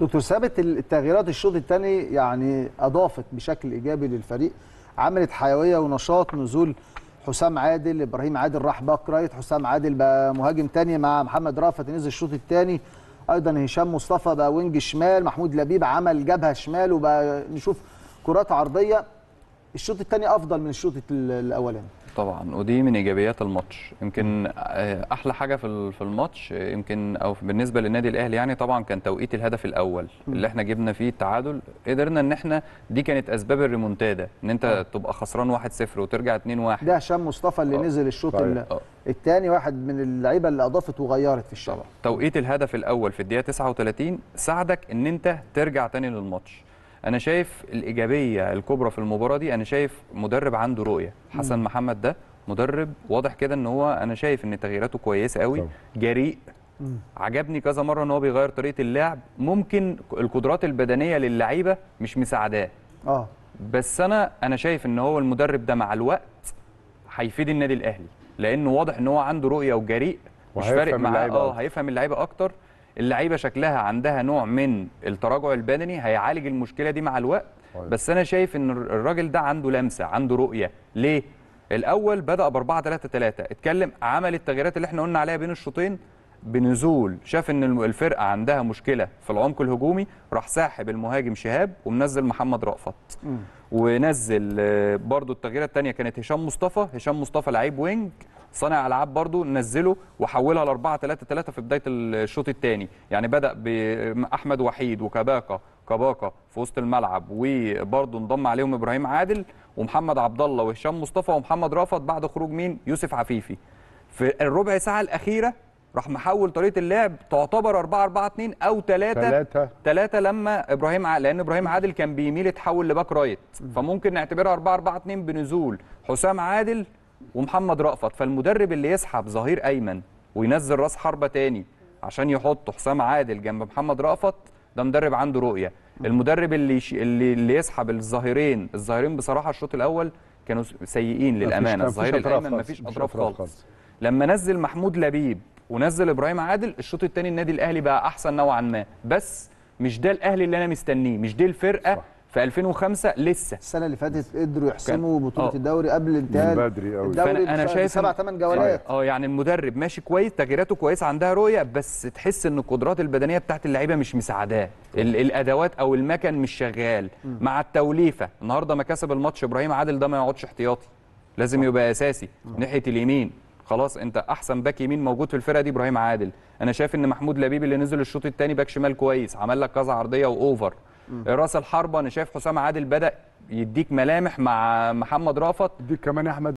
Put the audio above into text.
دكتور ثابت التغييرات الشوط الثاني يعني اضافت بشكل ايجابي للفريق عملت حيويه ونشاط نزول حسام عادل ابراهيم عادل راح باك رايت حسام عادل بقى مهاجم ثاني مع محمد رافت نزل الشوط الثاني ايضا هشام مصطفى بقى وينج شمال محمود لبيب عمل جبهه شمال وبقى نشوف كرات عرضيه الشوط الثاني افضل من الشوط الاولاني طبعا ودي من ايجابيات الماتش يمكن آه، احلى حاجه في في الماتش يمكن او بالنسبه للنادي الاهلي يعني طبعا كان توقيت الهدف الاول اللي احنا جبنا فيه التعادل قدرنا ان احنا دي كانت اسباب الريمونتادا ان انت آه. تبقى خسران 1-0 وترجع 2-1 ده هشام مصطفى اللي أوه. نزل الشوط طيب. الثاني آه. واحد من اللعيبه اللي اضافت وغيرت في الشباب توقيت الهدف الاول في الدقيقه 39 ساعدك ان انت ترجع تاني للماتش انا شايف الايجابيه الكبرى في المباراه دي انا شايف مدرب عنده رؤيه حسن مم. محمد ده مدرب واضح كده ان هو انا شايف ان تغييراته كويسه قوي طبعا. جريء مم. عجبني كذا مره ان هو بيغير طريقه اللعب ممكن القدرات البدنيه للعيبه مش مساعداه اه بس انا انا شايف ان هو المدرب ده مع الوقت هيفيد النادي الاهلي لانه واضح ان هو عنده رؤيه وجريء مش فارق معاه اه هيفهم اللعيبه اكتر اللعيبه شكلها عندها نوع من التراجع البدني هيعالج المشكله دي مع الوقت طيب. بس انا شايف ان الراجل ده عنده لمسه عنده رؤيه ليه الاول بدا ب 4 3 3 اتكلم عمل التغييرات اللي احنا قلنا عليها بين الشوطين بنزول شاف ان الفرقه عندها مشكله في العمق الهجومي راح ساحب المهاجم شهاب ومنزل محمد رأفت ونزل آه، برضو التغييره الثانيه كانت هشام مصطفى هشام مصطفى لعيب وينج صانع العاب برضو نزله وحولها ل 4 3 3 في بدايه الشوط الثاني يعني بدا باحمد وحيد وكباكا كباكا في وسط الملعب وبرضه انضم عليهم ابراهيم عادل ومحمد عبد الله وهشام مصطفى ومحمد رافض بعد خروج مين يوسف عفيفي في الربع ساعه الاخيره راح محول طريقه اللعب تعتبر 4 4 2 او 3 3 3 لما ابراهيم عادل لان ابراهيم عادل كان بيميل يتحول لباك رايت فممكن نعتبرها 4 4 2 بنزول حسام عادل ومحمد رأفت فالمدرب اللي يسحب ظهير أيمن وينزل راس حربة تاني عشان يحط حسام عادل جنب محمد رأفت ده مدرب عنده رؤية المدرب اللي اللي, اللي يسحب الظهيرين الظهيرين بصراحة الشوط الأول كانوا سيئين للأمانة الظهير الأيمن مفيش أطراف خالص. لما نزل محمود لبيب ونزل إبراهيم عادل الشوط التاني النادي الأهلي بقى أحسن نوعا ما بس مش ده الأهلي اللي أنا مستنيه مش دي الفرقة صح. في 2005 لسه السنه اللي فاتت قدروا يحسموا بطوله أوه. الدوري قبل انتهاء بدري قوي الدوري انا شايف سبع ثمان جولات أيوة. اه يعني المدرب ماشي كويس تغييراته كويسه عندها رؤيه بس تحس ان القدرات البدنيه بتاعت اللعيبه مش مساعداه الادوات او المكن مش شغال م. مع التوليفه النهارده ما كسب الماتش ابراهيم عادل ده ما يقعدش احتياطي لازم م. يبقى اساسي م. ناحيه اليمين خلاص انت احسن باك يمين موجود في الفرقه دي ابراهيم عادل انا شايف ان محمود لبيب اللي نزل الشوط الثاني باك شمال كويس عمل لك كذا عرضيه واوفر راس الحربه انا شايف حسام عادل بدا يديك ملامح مع محمد رافت يديك كمان يا احمد